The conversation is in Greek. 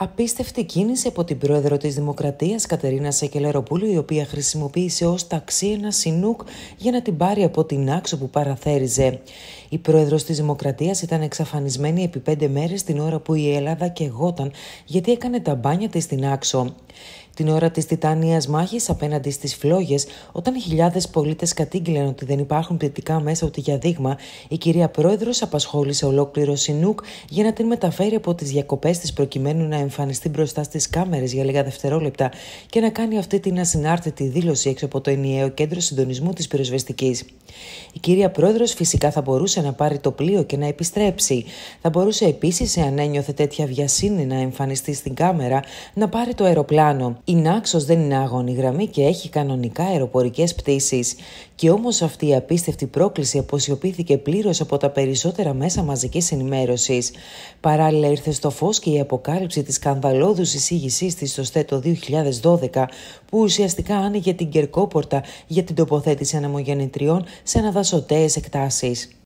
Απίστευτη κίνηση από την πρόεδρο της Δημοκρατίας, Κατερίνα Σεκελεροπούλου η οποία χρησιμοποίησε ως ταξί ένα σινούκ για να την πάρει από την άξο που παραθέριζε. Η πρόεδρος της Δημοκρατίας ήταν εξαφανισμένη επί πέντε μέρες την ώρα που η Ελλάδα κεγόταν γιατί έκανε τα μπάνια της στην άξο. Την ώρα της Τιτάνιας μάχης απέναντι στις φλόγες, όταν χιλιάδες πολίτες κατήγγειλαν ότι δεν υπάρχουν ποιητικά μέσα ούτε για δείγμα, η κυρία Πρόεδρος απασχόλησε ολόκληρο Σινούκ για να την μεταφέρει από τις διακοπές της προκειμένου να εμφανιστεί μπροστά στις κάμερες για λίγα δευτερόλεπτα και να κάνει αυτή την ασυνάρτητη δήλωση έξω από το ενιαίο κέντρο συντονισμού της πυροσβεστικής. Η κυρία Πρόεδρος φυσικά θα μπορούσε να πάρει το πλοίο και να επιστρέψει. Θα μπορούσε επίσης, εάν ένιωθε τέτοια βιασύνη, να εμφανιστεί στην κάμερα, να πάρει το αεροπλάνο. Η Νάξος δεν είναι άγωνη γραμμή και έχει κανονικά αεροπορικές πτήσεις. Και όμως αυτή η απίστευτη πρόκληση αποσιωπήθηκε πλήρως από τα περισσότερα μέσα μαζικής ενημέρωσης. Παράλληλα, ήρθε στο φως και η αποκάλυψη της Σκανδαλώδους εισήγησής της στο ΣΤΕ το 2012 που ουσιαστικά άνοιγε την κερκόπορτα για την τοποθέτηση ανεμογεννητριών σε αναδασωτές εκτάσεις.